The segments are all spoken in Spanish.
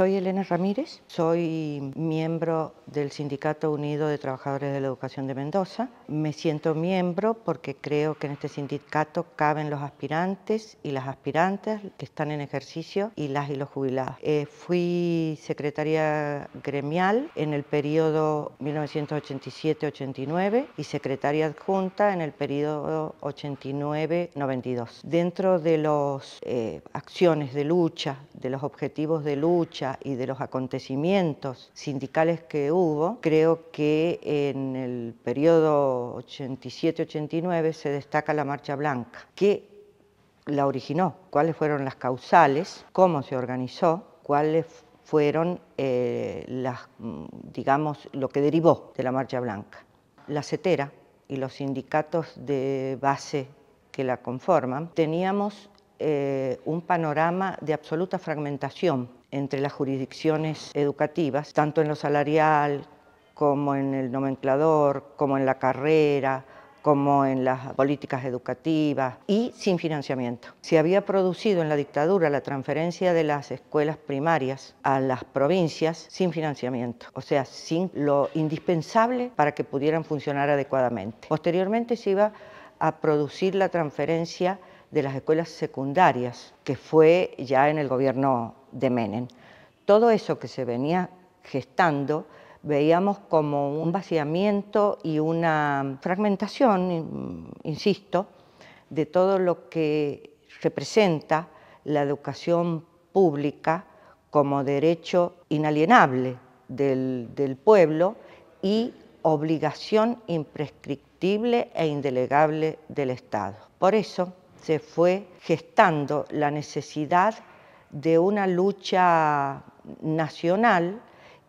Soy Elena Ramírez, soy miembro del Sindicato Unido de Trabajadores de la Educación de Mendoza. Me siento miembro porque creo que en este sindicato caben los aspirantes y las aspirantes que están en ejercicio y las y los jubilados. Eh, fui secretaria gremial en el periodo 1987-89 y secretaria adjunta en el periodo 89-92. Dentro de las eh, acciones de lucha, de los objetivos de lucha, y de los acontecimientos sindicales que hubo, creo que en el periodo 87-89 se destaca la Marcha Blanca, ¿Qué la originó, cuáles fueron las causales, cómo se organizó, cuáles fueron eh, las, mm, digamos, lo que derivó de la Marcha Blanca. La CETERA y los sindicatos de base que la conforman, teníamos eh, un panorama de absoluta fragmentación entre las jurisdicciones educativas, tanto en lo salarial como en el nomenclador, como en la carrera, como en las políticas educativas y sin financiamiento. Se había producido en la dictadura la transferencia de las escuelas primarias a las provincias sin financiamiento, o sea, sin lo indispensable para que pudieran funcionar adecuadamente. Posteriormente se iba a producir la transferencia de las escuelas secundarias, que fue ya en el gobierno de Menem. Todo eso que se venía gestando veíamos como un vaciamiento y una fragmentación, insisto, de todo lo que representa la educación pública como derecho inalienable del, del pueblo y obligación imprescriptible e indelegable del Estado. Por eso se fue gestando la necesidad de una lucha nacional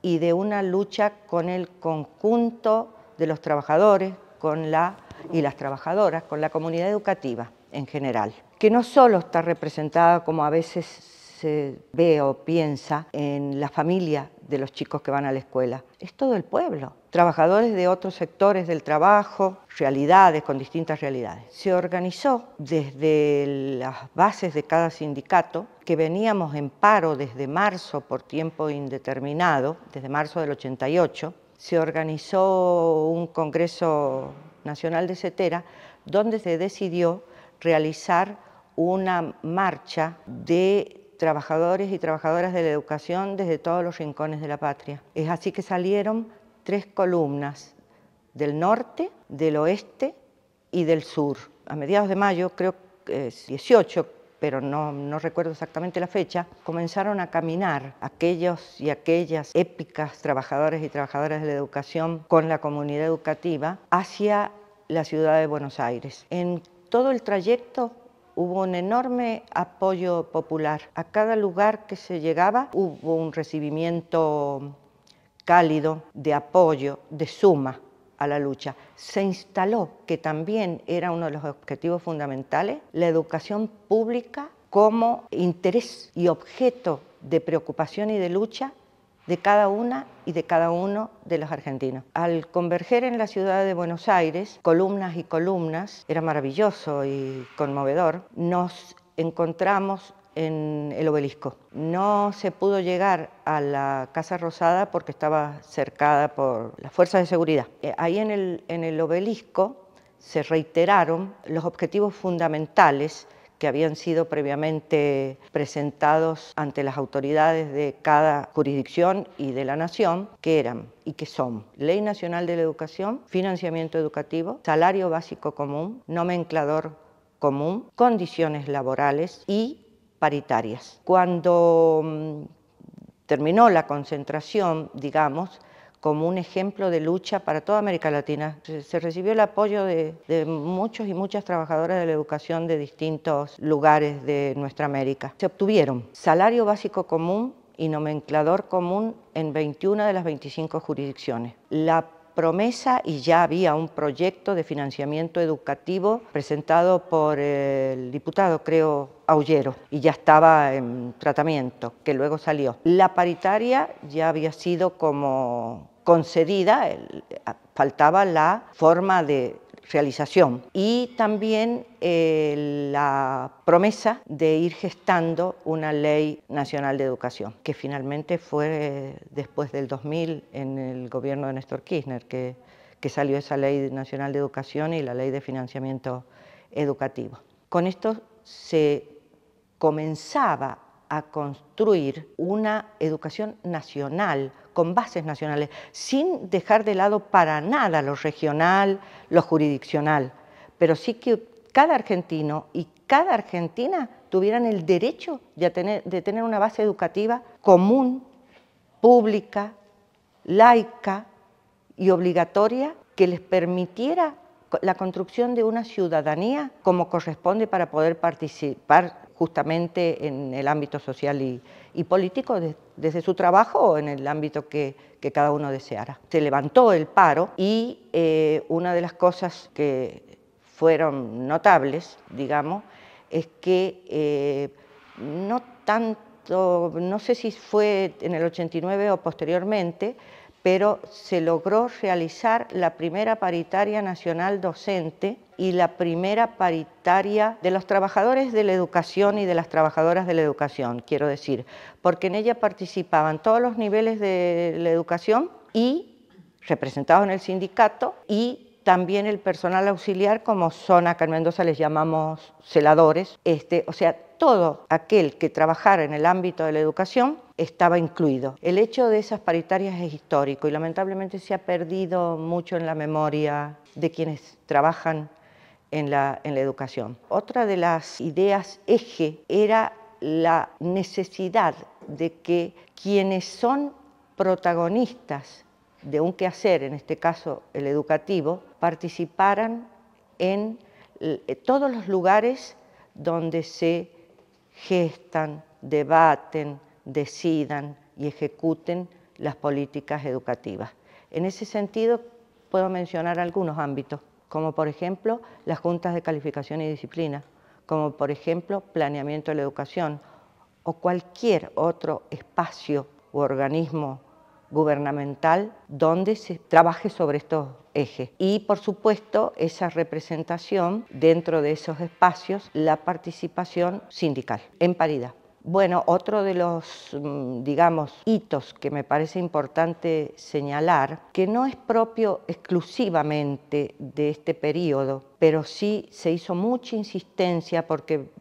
y de una lucha con el conjunto de los trabajadores con la, y las trabajadoras, con la comunidad educativa en general, que no solo está representada como a veces se ve o piensa en la familia de los chicos que van a la escuela, es todo el pueblo, trabajadores de otros sectores del trabajo, realidades, con distintas realidades. Se organizó desde las bases de cada sindicato, que veníamos en paro desde marzo por tiempo indeterminado, desde marzo del 88, se organizó un Congreso Nacional de Cetera, donde se decidió realizar una marcha de trabajadores y trabajadoras de la educación desde todos los rincones de la patria. Es así que salieron tres columnas del norte, del oeste y del sur. A mediados de mayo, creo que es 18, pero no, no, recuerdo exactamente la fecha, comenzaron a caminar aquellos y aquellas épicas trabajadores y trabajadoras de la educación con la comunidad educativa hacia la ciudad de Buenos Aires. En todo el trayecto hubo un enorme apoyo popular. A cada lugar que se llegaba hubo un recibimiento cálido, de apoyo, de suma a la lucha. Se instaló, que también era uno de los objetivos fundamentales, la educación pública como interés y objeto de preocupación y de lucha de cada una y de cada uno de los argentinos. Al converger en la ciudad de Buenos Aires, columnas y columnas, era maravilloso y conmovedor, nos encontramos en el obelisco. No se pudo llegar a la Casa Rosada porque estaba cercada por las fuerzas de seguridad. Eh, ahí en el, en el obelisco se reiteraron los objetivos fundamentales que habían sido previamente presentados ante las autoridades de cada jurisdicción y de la nación, que eran y que son Ley Nacional de la Educación, Financiamiento Educativo, Salario Básico Común, Nomenclador Común, Condiciones Laborales y paritarias. Cuando mm, terminó la concentración, digamos, como un ejemplo de lucha para toda América Latina. Se, recibió el apoyo de, de, muchos y muchas trabajadoras de la educación de distintos lugares de nuestra América. Se obtuvieron salario básico común y nomenclador común en 21 de las 25 jurisdicciones. La promesa y ya había un proyecto de financiamiento educativo presentado por el diputado, creo, Aullero, y ya estaba en tratamiento, que luego salió. La paritaria ya había sido como concedida, faltaba la forma de realización y también eh, la promesa de ir gestando una ley nacional de educación, que finalmente fue después del 2000 en el gobierno de Néstor Kirchner, que, que salió esa ley nacional de educación y la ley de financiamiento educativo. Con esto se comenzaba a construir una educación nacional, con bases nacionales, sin dejar de lado para nada lo regional, lo jurisdiccional, pero sí que cada argentino y cada argentina tuvieran el derecho de tener, de tener una base educativa común, pública, laica y obligatoria que les permitiera la construcción de una ciudadanía como corresponde para poder participar justamente en el ámbito social y, político, desde su trabajo o en el ámbito que, cada uno deseara. Se levantó el paro y eh, una de las cosas que fueron notables, digamos, es que eh, no tanto, no sé si fue en el 89 o posteriormente, pero se logró realizar la primera paritaria nacional docente y la primera paritaria de los trabajadores de la educación y de las trabajadoras de la educación, quiero decir, porque en ella participaban todos los niveles de la educación y representados en el sindicato y también el personal auxiliar, como zona acá en Mendoza les llamamos celadores, este, o sea, todo aquel que trabajara en el ámbito de la educación estaba incluido. El hecho de esas paritarias es histórico y lamentablemente se ha perdido mucho en la memoria de quienes trabajan en la, educación. Otra de las ideas eje era la necesidad de que quienes son protagonistas de un quehacer, en este caso el educativo, participaran en eh, todos los lugares donde se gestan, debaten, decidan y ejecuten las políticas educativas. En ese sentido, puedo mencionar algunos ámbitos como por ejemplo las juntas de calificación y disciplina, como por ejemplo planeamiento de la educación o cualquier otro espacio u organismo gubernamental donde se trabaje sobre estos ejes. Y por supuesto, esa representación dentro de esos espacios, la participación sindical en paridad. Bueno, otro de los, mm, digamos, hitos que me parece importante señalar, que no es propio exclusivamente de este periodo, pero sí se hizo mucha insistencia porque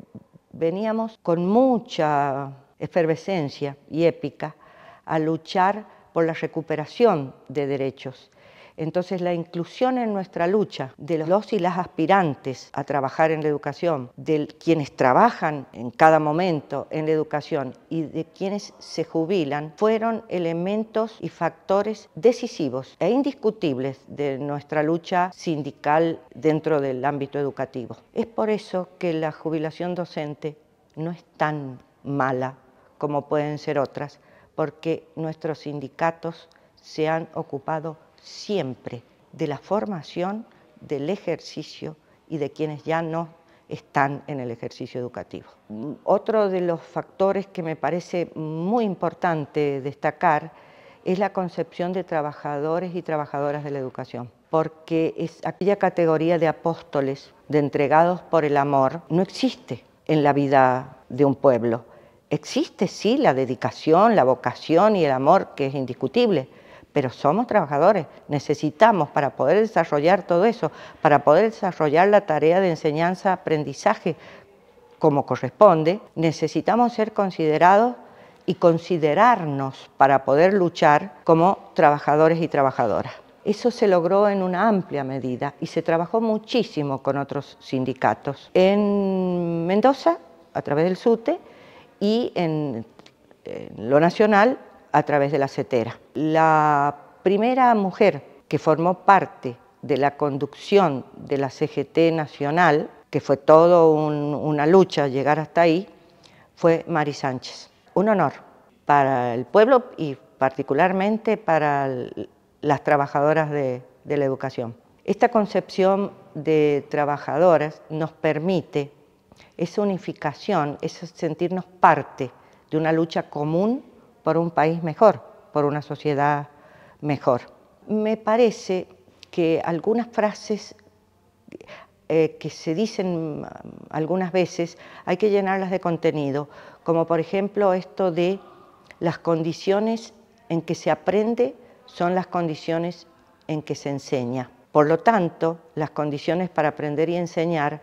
veníamos con mucha efervescencia y épica a luchar por la recuperación de derechos. Entonces la inclusión en nuestra lucha de los y las aspirantes a trabajar en la educación, de quienes trabajan en cada momento en la educación y de quienes se jubilan, fueron elementos y factores decisivos e indiscutibles de nuestra lucha sindical dentro del ámbito educativo. Es por eso que la jubilación docente no es tan mala como pueden ser otras, porque nuestros sindicatos se han ocupado siempre de la formación, del ejercicio y de quienes ya no están en el ejercicio educativo. Otro de los factores que me parece muy importante destacar es la concepción de trabajadores y trabajadoras de la educación, porque es aquella categoría de apóstoles, de entregados por el amor, no existe en la vida de un pueblo. Existe sí la dedicación, la vocación y el amor, que es indiscutible, pero somos trabajadores, necesitamos para poder desarrollar todo eso, para poder desarrollar la tarea de enseñanza-aprendizaje como corresponde, necesitamos ser considerados y considerarnos para poder luchar como trabajadores y trabajadoras. Eso se logró en una amplia medida y se trabajó muchísimo con otros sindicatos. En Mendoza, a través del SUTE, y en, lo nacional, a través de la CETERA. La primera mujer que formó parte de la conducción de la CGT Nacional, que fue todo una lucha llegar hasta ahí, fue Mari Sánchez. Un honor para el pueblo y particularmente para las trabajadoras de, de la educación. Esta concepción de trabajadoras nos permite esa unificación, ese sentirnos parte de una lucha común por un país mejor, por una sociedad mejor. Me parece que algunas frases eh, que se dicen mm, algunas veces hay que llenarlas de contenido, como por ejemplo esto de las condiciones en que se aprende son las condiciones en que se enseña. Por lo tanto, las condiciones para aprender y enseñar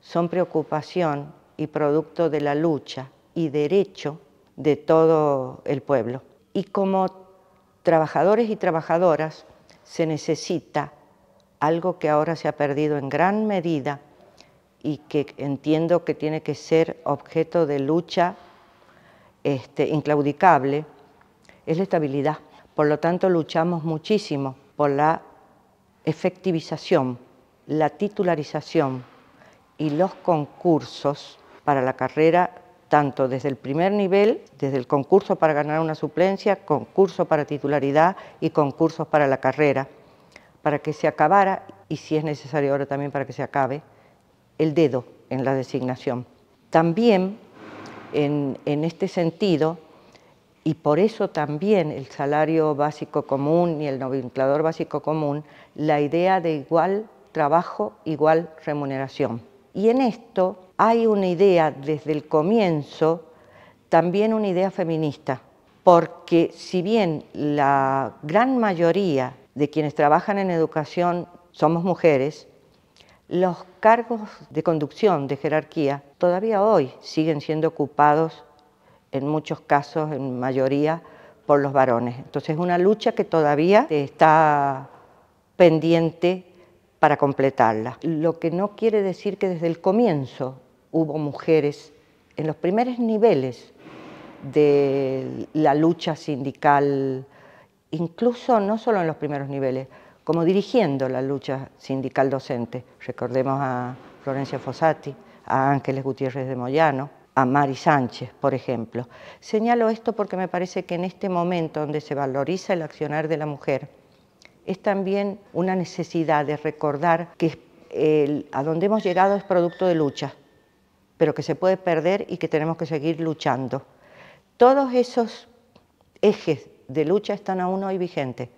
son preocupación y producto de la lucha y derecho de todo el pueblo. Y como trabajadores y trabajadoras se necesita algo que ahora se ha perdido en gran medida y que entiendo que tiene que ser objeto de lucha este, inclaudicable, es la estabilidad. Por lo tanto, luchamos muchísimo por la efectivización, la titularización y los concursos para la carrera tanto desde el primer nivel, desde el concurso para ganar una suplencia, concurso para titularidad y concursos para la carrera, para que se acabara, y si es necesario ahora también para que se acabe, el dedo en la designación. También, en, este sentido, y por eso también el salario básico común y el nomenclador básico común, la idea de igual trabajo, igual remuneración y en esto hay una idea desde el comienzo, también una idea feminista, porque si bien la gran mayoría de quienes trabajan en educación somos mujeres, los cargos de conducción, de jerarquía, todavía hoy siguen siendo ocupados, en muchos casos, en mayoría, por los varones. Entonces es una lucha que todavía está pendiente para completarla. Lo que no quiere decir que desde el comienzo hubo mujeres en los primeros niveles de la lucha sindical, incluso no solo en los primeros niveles, como dirigiendo la lucha sindical docente. Recordemos a Florencia Fossati, a Ángeles Gutiérrez de Moyano, a Mari Sánchez, por ejemplo. Señalo esto porque me parece que en este momento donde se valoriza el accionar de la mujer, es también una necesidad de recordar que a donde hemos llegado es producto de lucha, pero que se puede perder y que tenemos que seguir luchando. Todos esos ejes de lucha están aún hoy vigentes,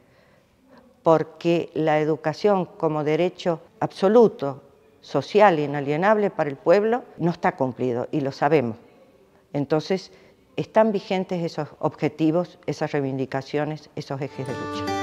porque la educación como derecho absoluto, social, inalienable para el pueblo, no está cumplido y lo sabemos. Entonces, están vigentes esos objetivos, esas reivindicaciones, esos ejes de lucha.